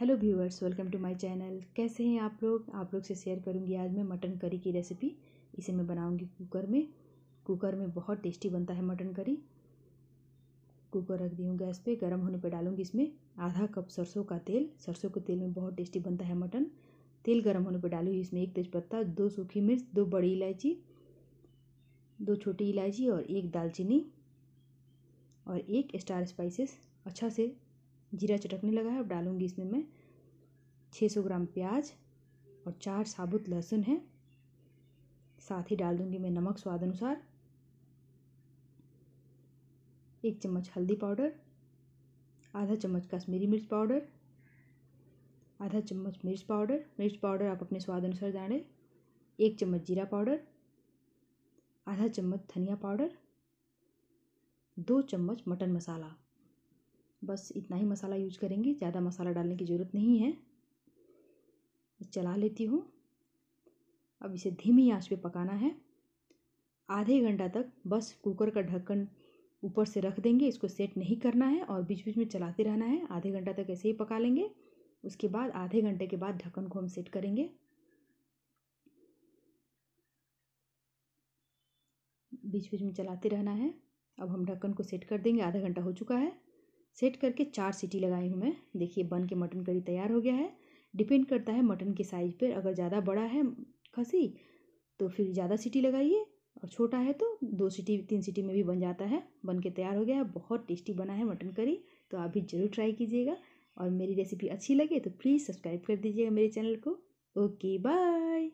hello viewers welcome to my channel कैसे हैं आप लोग आप लोग से शेयर करूंगी आज मैं मटन करी की रेसिपी इसे मैं बनाऊंगी कुकर में कुकर में बहुत टेस्टी बनता है मटन करी कुकर रख दी हूँ गैस पे गर्म होने पे डालूंगी इसमें आधा कप सरसों का तेल सरसों के तेल में बहुत टेस्टी बनता है मटन तेल गर्म होने पर डालूँगी इसमें एक तेज़पत्ता दो सूखी मिर्च दो बड़ी इलायची दो छोटी इलायची और एक दालचीनी और एक स्टार स्पाइसेस अच्छा से जीरा चटकने लगा है अब डालूँगी इसमें मैं छः सौ ग्राम प्याज और चार साबुत लहसुन है साथ ही डाल दूँगी मैं नमक स्वाद अनुसार एक चम्मच हल्दी पाउडर आधा चम्मच कश्मीरी मिर्च पाउडर आधा चम्मच मिर्च पाउडर मिर्च पाउडर आप अपने स्वाद अनुसार डालें एक चम्मच जीरा पाउडर आधा चम्मच धनिया पाउडर दो चम्मच मटन मसाला बस इतना ही मसाला यूज करेंगे ज़्यादा मसाला डालने की ज़रूरत नहीं है चला लेती हूँ अब इसे धीमी आंच पे पकाना है आधे घंटा तक बस कुकर का ढक्कन ऊपर से रख देंगे इसको सेट नहीं करना है और बीच बीच में चलाते रहना है आधे घंटा तक ऐसे ही पका लेंगे उसके बाद आधे घंटे के बाद ढक्कन को हम सेट करेंगे बीच बीच में चलाते रहना है अब हम ढक्कन को सेट कर देंगे आधा घंटा हो चुका है सेट करके चार सीटी लगाई हूँ मैं देखिए बन के मटन करी तैयार हो गया है डिपेंड करता है मटन के साइज़ पर अगर ज़्यादा बड़ा है खसी तो फिर ज़्यादा सीटी लगाइए और छोटा है तो दो सीटी तीन सीटी में भी बन जाता है बन के तैयार हो गया है बहुत टेस्टी बना है मटन करी तो आप भी ज़रूर ट्राई कीजिएगा और मेरी रेसिपी अच्छी लगे तो प्लीज़ सब्सक्राइब कर दीजिएगा मेरे चैनल को ओके बाय